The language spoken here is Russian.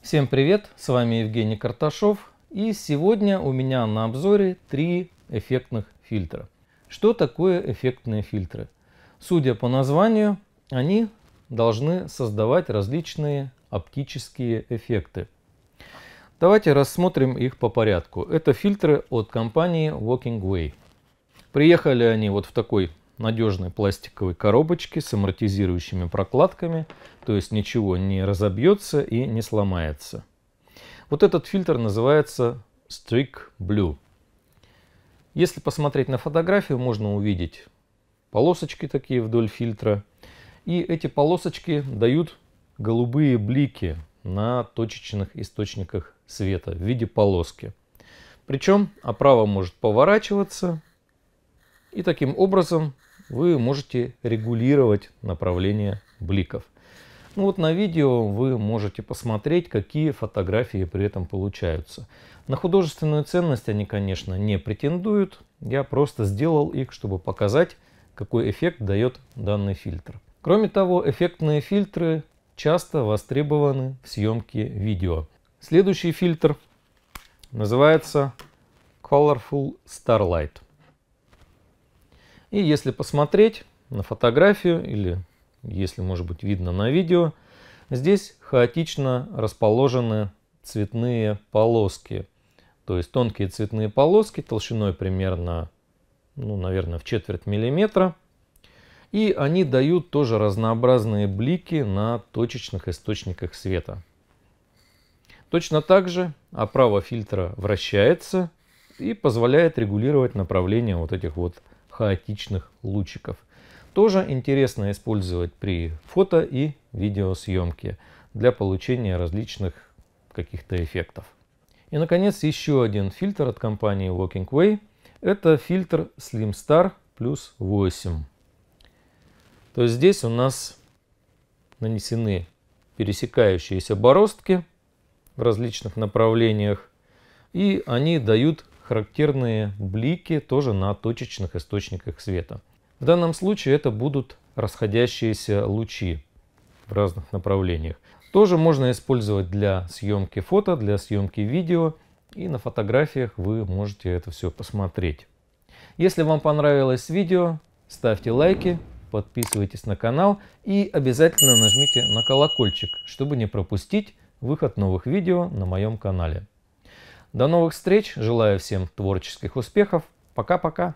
Всем привет, с вами Евгений Карташов и сегодня у меня на обзоре три эффектных фильтра. Что такое эффектные фильтры? Судя по названию, они должны создавать различные оптические эффекты. Давайте рассмотрим их по порядку. Это фильтры от компании Walking Way. Приехали они вот в такой надежной пластиковой коробочки с амортизирующими прокладками, то есть ничего не разобьется и не сломается. Вот этот фильтр называется Strick Blue. Если посмотреть на фотографию, можно увидеть полосочки такие вдоль фильтра. И эти полосочки дают голубые блики на точечных источниках света в виде полоски. Причем оправа может поворачиваться, и таким образом вы можете регулировать направление бликов. Ну вот на видео вы можете посмотреть, какие фотографии при этом получаются. На художественную ценность они, конечно, не претендуют. Я просто сделал их, чтобы показать, какой эффект дает данный фильтр. Кроме того, эффектные фильтры часто востребованы в съемке видео. Следующий фильтр называется Colorful Starlight. И если посмотреть на фотографию или, если может быть видно на видео, здесь хаотично расположены цветные полоски. То есть тонкие цветные полоски толщиной примерно, ну, наверное, в четверть миллиметра. И они дают тоже разнообразные блики на точечных источниках света. Точно так же оправа фильтра вращается и позволяет регулировать направление вот этих вот хаотичных лучиков. Тоже интересно использовать при фото и видеосъемке для получения различных каких-то эффектов. И, наконец, еще один фильтр от компании Walking Way. Это фильтр Slim Star плюс 8. То есть здесь у нас нанесены пересекающиеся бороздки в различных направлениях. И они дают характерные блики тоже на точечных источниках света. В данном случае это будут расходящиеся лучи в разных направлениях. Тоже можно использовать для съемки фото, для съемки видео. И на фотографиях вы можете это все посмотреть. Если вам понравилось видео, ставьте лайки, подписывайтесь на канал и обязательно нажмите на колокольчик, чтобы не пропустить выход новых видео на моем канале. До новых встреч. Желаю всем творческих успехов. Пока-пока.